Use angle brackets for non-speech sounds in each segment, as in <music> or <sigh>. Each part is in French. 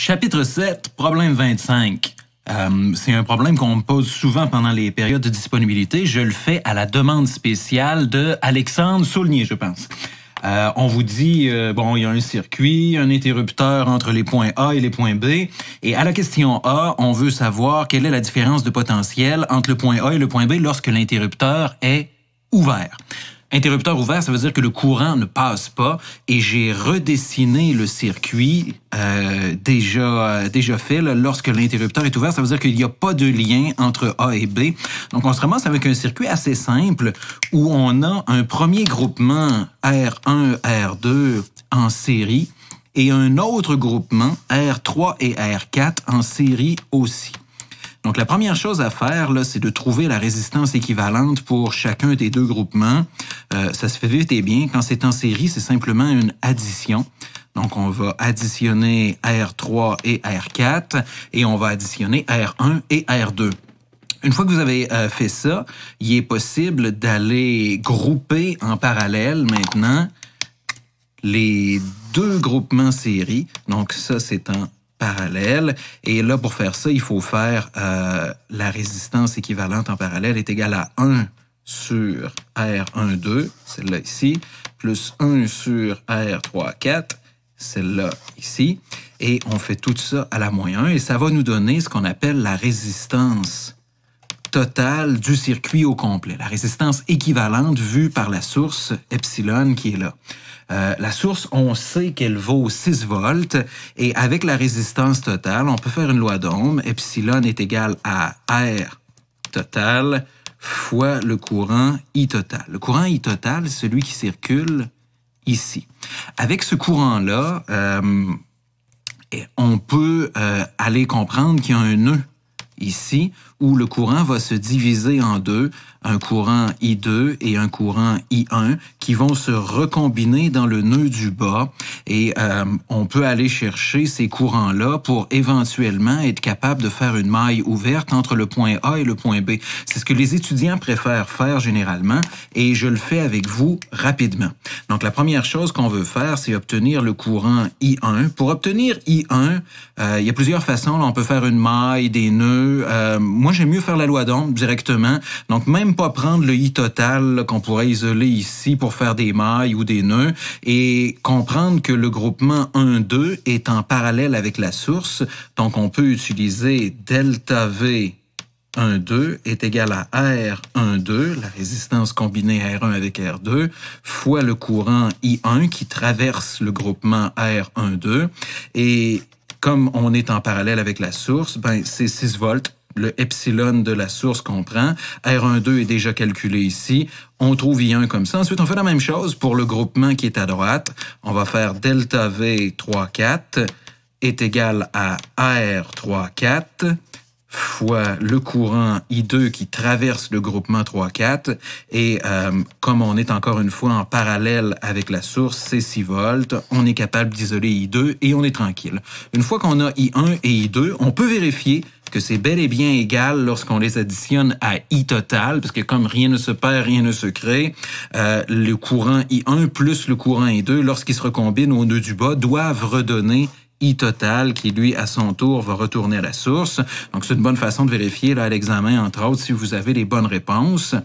Chapitre 7, problème 25. Euh, c'est un problème qu'on me pose souvent pendant les périodes de disponibilité. Je le fais à la demande spéciale de Alexandre Saulnier, je pense. Euh, on vous dit, euh, bon, il y a un circuit, un interrupteur entre les points A et les points B. Et à la question A, on veut savoir quelle est la différence de potentiel entre le point A et le point B lorsque l'interrupteur est ouvert. Interrupteur ouvert, ça veut dire que le courant ne passe pas et j'ai redessiné le circuit euh, déjà, euh, déjà fait. lorsque l'interrupteur est ouvert, ça veut dire qu'il n'y a pas de lien entre A et B. Donc on se ramasse avec un circuit assez simple où on a un premier groupement R1, R2 en série et un autre groupement R3 et R4 en série aussi. Donc la première chose à faire, c'est de trouver la résistance équivalente pour chacun des deux groupements. Euh, ça se fait vite et bien. Quand c'est en série, c'est simplement une addition. Donc, on va additionner R3 et R4 et on va additionner R1 et R2. Une fois que vous avez euh, fait ça, il est possible d'aller grouper en parallèle maintenant les deux groupements série. Donc, ça, c'est en parallèle. Et là, pour faire ça, il faut faire euh, la résistance équivalente en parallèle est égale à 1 sur R1,2, celle-là ici, plus 1 sur R3,4, celle-là ici, et on fait tout ça à la moyenne et ça va nous donner ce qu'on appelle la résistance totale du circuit au complet, la résistance équivalente vue par la source epsilon qui est là. Euh, la source, on sait qu'elle vaut 6 volts et avec la résistance totale, on peut faire une loi d'Ohm. Epsilon est égal à R total fois le courant I total. Le courant I total, celui qui circule ici. Avec ce courant-là, euh, on peut euh, aller comprendre qu'il y a un nœud ici où le courant va se diviser en deux, un courant I2 et un courant I1 qui vont se recombiner dans le nœud du bas et euh, on peut aller chercher ces courants-là pour éventuellement être capable de faire une maille ouverte entre le point A et le point B. C'est ce que les étudiants préfèrent faire généralement et je le fais avec vous rapidement. Donc la première chose qu'on veut faire, c'est obtenir le courant I1. Pour obtenir I1, euh, il y a plusieurs façons. on peut faire une maille, des nœuds. Euh, moi, j'aime mieux faire la loi d'ombre directement. Donc, même pas prendre le i total qu'on pourrait isoler ici pour faire des mailles ou des nœuds et comprendre que le groupement 1-2 est en parallèle avec la source. Donc, on peut utiliser delta V 1, 2 est égal à R1, 2, la résistance combinée R1 avec R2, fois le courant I1 qui traverse le groupement R1, 2. Et comme on est en parallèle avec la source, ben c'est 6 volts le epsilon de la source qu'on prend. R12 est déjà calculé ici. On trouve I1 comme ça. Ensuite, on fait la même chose pour le groupement qui est à droite. On va faire delta V 3, 4 est égal à R 3, 4 fois le courant I2 qui traverse le groupement 3-4. Et euh, comme on est encore une fois en parallèle avec la source, c'est 6 volts, on est capable d'isoler I2 et on est tranquille. Une fois qu'on a I1 et I2, on peut vérifier que c'est bel et bien égal lorsqu'on les additionne à I total, parce que comme rien ne se perd, rien ne se crée, euh, le courant I1 plus le courant I2, lorsqu'ils se recombinent au nœud du bas, doivent redonner I total qui, lui, à son tour, va retourner à la source. Donc, c'est une bonne façon de vérifier là, à l'examen, entre autres, si vous avez les bonnes réponses.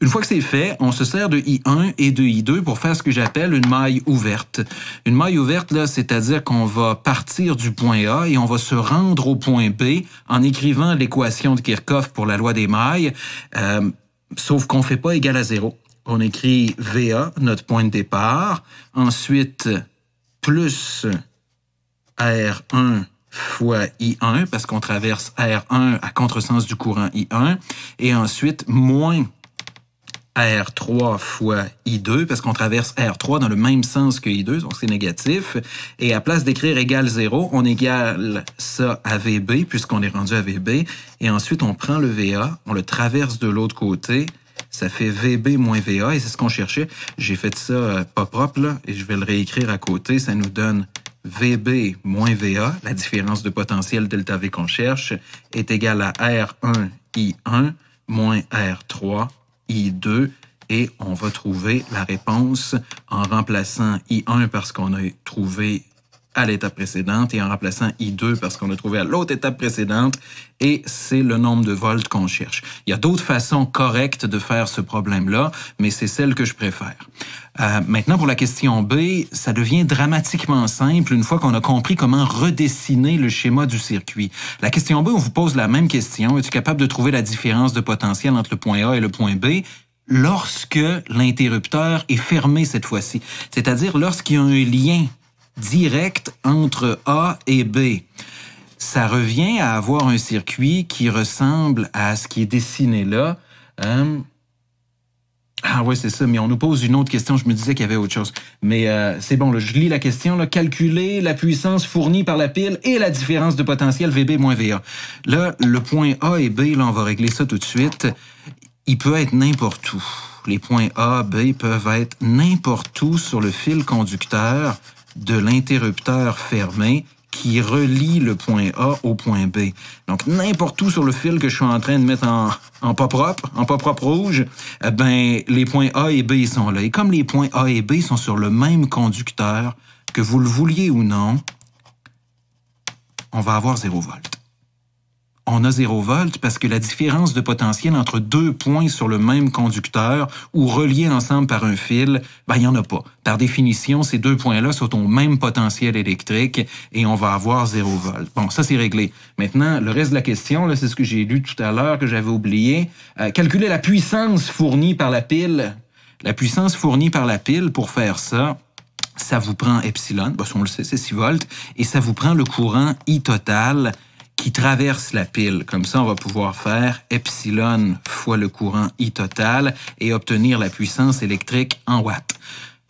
Une fois que c'est fait, on se sert de I1 et de I2 pour faire ce que j'appelle une maille ouverte. Une maille ouverte, là, c'est-à-dire qu'on va partir du point A et on va se rendre au point B en écrivant l'équation de Kirchhoff pour la loi des mailles, euh, sauf qu'on fait pas égal à zéro. On écrit VA, notre point de départ, ensuite plus R1 fois I1, parce qu'on traverse R1 à contresens du courant I1, et ensuite moins R3 fois I2, parce qu'on traverse R3 dans le même sens que I2, donc c'est négatif. Et à place d'écrire égal 0, on égale ça à VB, puisqu'on est rendu à VB. Et ensuite, on prend le VA, on le traverse de l'autre côté, ça fait VB moins VA, et c'est ce qu'on cherchait. J'ai fait ça euh, pas propre, et je vais le réécrire à côté. Ça nous donne VB moins VA, la différence de potentiel delta V qu'on cherche, est égale à R1 I1 moins R3 I2 et on va trouver la réponse en remplaçant I1 parce qu'on a trouvé à l'étape précédente et en remplaçant I2 parce qu'on l'a trouvé à l'autre étape précédente et c'est le nombre de volts qu'on cherche. Il y a d'autres façons correctes de faire ce problème-là, mais c'est celle que je préfère. Euh, maintenant, pour la question B, ça devient dramatiquement simple une fois qu'on a compris comment redessiner le schéma du circuit. La question B, on vous pose la même question. Es-tu capable de trouver la différence de potentiel entre le point A et le point B? lorsque l'interrupteur est fermé cette fois-ci, c'est-à-dire lorsqu'il y a un lien direct entre A et B. Ça revient à avoir un circuit qui ressemble à ce qui est dessiné là. Euh, ah oui, c'est ça, mais on nous pose une autre question. Je me disais qu'il y avait autre chose. Mais euh, c'est bon, je lis la question. calculer la puissance fournie par la pile et la différence de potentiel VB-VA. Là, le point A et B, là, on va régler ça tout de suite. Il peut être n'importe où. Les points A, B peuvent être n'importe où sur le fil conducteur de l'interrupteur fermé qui relie le point A au point B. Donc, n'importe où sur le fil que je suis en train de mettre en, en pas propre, en pas propre rouge, eh ben, les points A et B sont là. Et comme les points A et B sont sur le même conducteur, que vous le vouliez ou non, on va avoir 0 volts on a 0 volt parce que la différence de potentiel entre deux points sur le même conducteur ou reliés ensemble par un fil, ben, il n'y en a pas. Par définition, ces deux points-là sont au même potentiel électrique et on va avoir 0 volt. Bon, ça, c'est réglé. Maintenant, le reste de la question, c'est ce que j'ai lu tout à l'heure, que j'avais oublié. Euh, calculer la puissance fournie par la pile. La puissance fournie par la pile pour faire ça, ça vous prend epsilon, parce on le sait, c'est 6 volts, et ça vous prend le courant I total qui traverse la pile. Comme ça, on va pouvoir faire epsilon fois le courant I total et obtenir la puissance électrique en watts.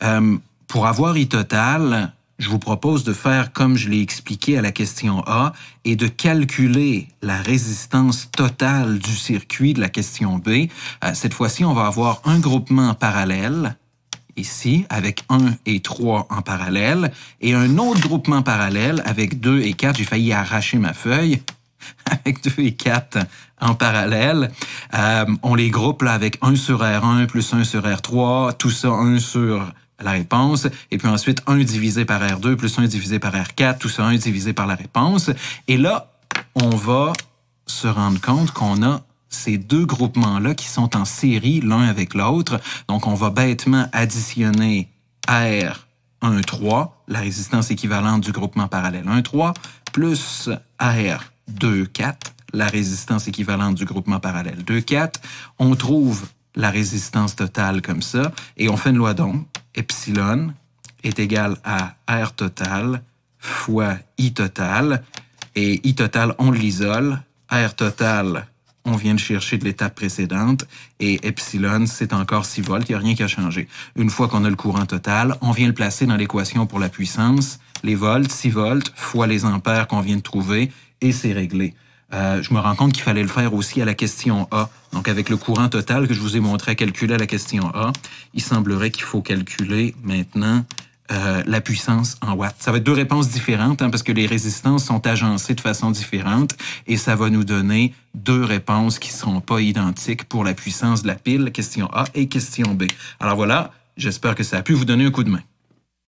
Euh, pour avoir I total, je vous propose de faire comme je l'ai expliqué à la question A et de calculer la résistance totale du circuit de la question B. Euh, cette fois-ci, on va avoir un groupement parallèle ici, avec 1 et 3 en parallèle, et un autre groupement parallèle avec 2 et 4. J'ai failli arracher ma feuille <laughs> avec 2 et 4 en parallèle. Euh, on les groupe là avec 1 sur R1 plus 1 sur R3, tout ça 1 sur la réponse, et puis ensuite 1 divisé par R2 plus 1 divisé par R4, tout ça 1 divisé par la réponse. Et là, on va se rendre compte qu'on a ces deux groupements-là qui sont en série l'un avec l'autre. Donc, on va bêtement additionner R 13 la résistance équivalente du groupement parallèle 1,3, plus R 24 la résistance équivalente du groupement parallèle 2,4. On trouve la résistance totale comme ça, et on fait une loi donc. Epsilon est égal à R total fois I total, et I total, on l'isole. R total, on vient de chercher de l'étape précédente et epsilon, c'est encore 6 volts, il n'y a rien qui a changé. Une fois qu'on a le courant total, on vient le placer dans l'équation pour la puissance, les volts, 6 volts, fois les ampères qu'on vient de trouver, et c'est réglé. Euh, je me rends compte qu'il fallait le faire aussi à la question A. Donc avec le courant total que je vous ai montré à calculer à la question A, il semblerait qu'il faut calculer maintenant euh, la puissance en watts. Ça va être deux réponses différentes hein, parce que les résistances sont agencées de façon différente et ça va nous donner deux réponses qui ne seront pas identiques pour la puissance de la pile, question A et question B. Alors voilà, j'espère que ça a pu vous donner un coup de main.